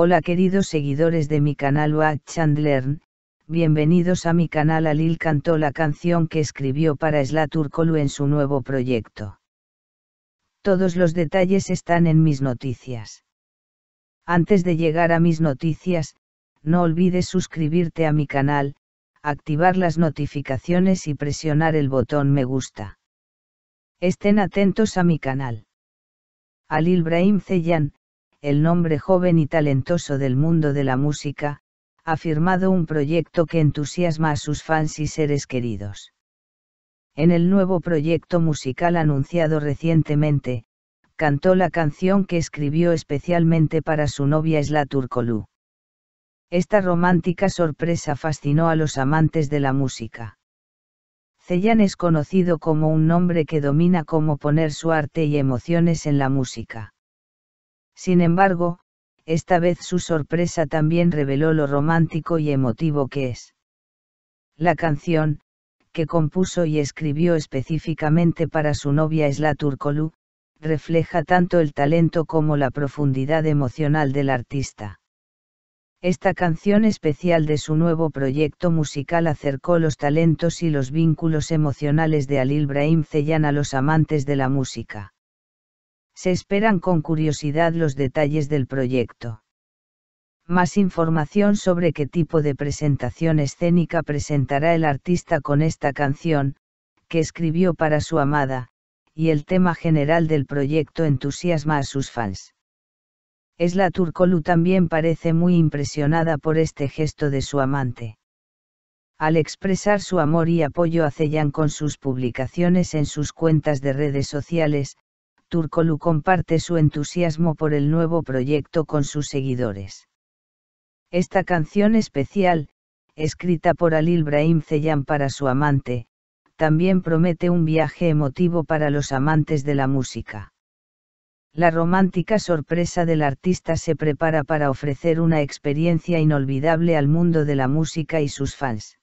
Hola queridos seguidores de mi canal Watch and bienvenidos a mi canal Alil cantó la canción que escribió para Slaturkolu en su nuevo proyecto. Todos los detalles están en mis noticias. Antes de llegar a mis noticias, no olvides suscribirte a mi canal, activar las notificaciones y presionar el botón me gusta. Estén atentos a mi canal. Alil Brahim Ceyan, el nombre joven y talentoso del mundo de la música, ha firmado un proyecto que entusiasma a sus fans y seres queridos. En el nuevo proyecto musical anunciado recientemente, cantó la canción que escribió especialmente para su novia Isla Turkolú. Esta romántica sorpresa fascinó a los amantes de la música. Ceyan es conocido como un nombre que domina cómo poner su arte y emociones en la música. Sin embargo, esta vez su sorpresa también reveló lo romántico y emotivo que es. La canción, que compuso y escribió específicamente para su novia Esla Turkolu, refleja tanto el talento como la profundidad emocional del artista. Esta canción especial de su nuevo proyecto musical acercó los talentos y los vínculos emocionales de Alil Brahim Ceyan a los amantes de la música se esperan con curiosidad los detalles del proyecto. Más información sobre qué tipo de presentación escénica presentará el artista con esta canción, que escribió para su amada, y el tema general del proyecto entusiasma a sus fans. Esla Turkolu también parece muy impresionada por este gesto de su amante. Al expresar su amor y apoyo a Ceyan con sus publicaciones en sus cuentas de redes sociales, Turkolu comparte su entusiasmo por el nuevo proyecto con sus seguidores. Esta canción especial, escrita por Alil Brahim Zeyan para su amante, también promete un viaje emotivo para los amantes de la música. La romántica sorpresa del artista se prepara para ofrecer una experiencia inolvidable al mundo de la música y sus fans.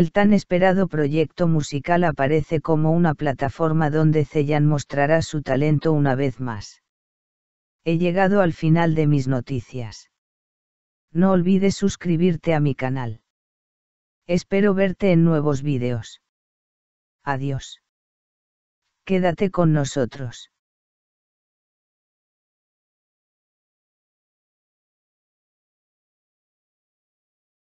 El tan esperado proyecto musical aparece como una plataforma donde Zeyan mostrará su talento una vez más. He llegado al final de mis noticias. No olvides suscribirte a mi canal. Espero verte en nuevos vídeos. Adiós. Quédate con nosotros.